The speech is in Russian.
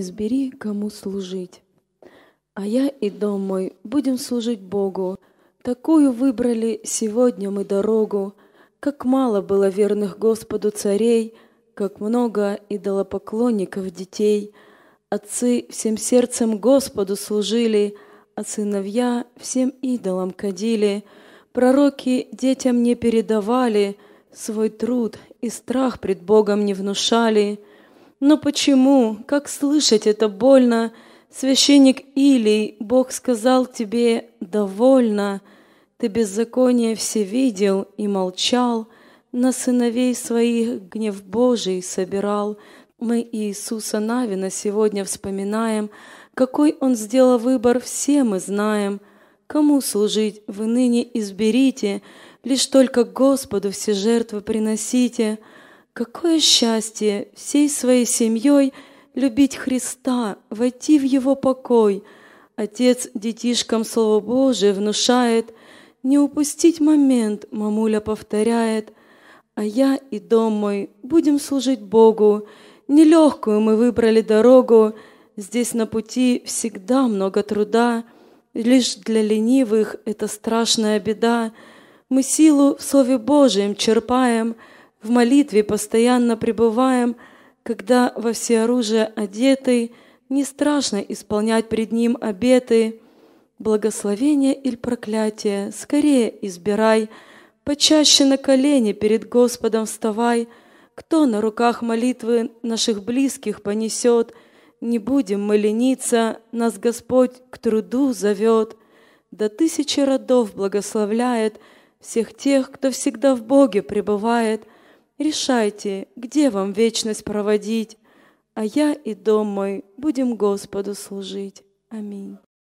избери, кому служить. А я и дом мой будем служить Богу. Такую выбрали сегодня мы дорогу. Как мало было верных Господу царей, как много идолопоклонников детей. Отцы всем сердцем Господу служили, а сыновья всем идолам кадили. Пророки детям не передавали, свой труд и страх пред Богом не внушали — но почему? Как слышать это больно? Священник Илий, Бог сказал тебе «довольно». Ты беззаконие все видел и молчал, на сыновей своих гнев Божий собирал. Мы Иисуса Навина сегодня вспоминаем, какой Он сделал выбор, все мы знаем. Кому служить вы ныне изберите, лишь только Господу все жертвы приносите — Какое счастье всей своей семьей любить Христа, войти в Его покой. Отец детишкам Слово Божие внушает, не упустить момент, мамуля повторяет, а я и дом мой будем служить Богу. Нелегкую мы выбрали дорогу, здесь на пути всегда много труда, лишь для ленивых это страшная беда. Мы силу в Слове Божьем черпаем — в молитве постоянно пребываем, когда во всеоружие одетый, не страшно исполнять пред Ним обеты, благословение или проклятие, скорее избирай, почаще на колени перед Господом вставай, кто на руках молитвы наших близких понесет, не будем мы лениться, нас Господь к труду зовет, до тысячи родов благословляет всех тех, кто всегда в Боге пребывает — Решайте, где вам вечность проводить, а я и дом мой будем Господу служить. Аминь.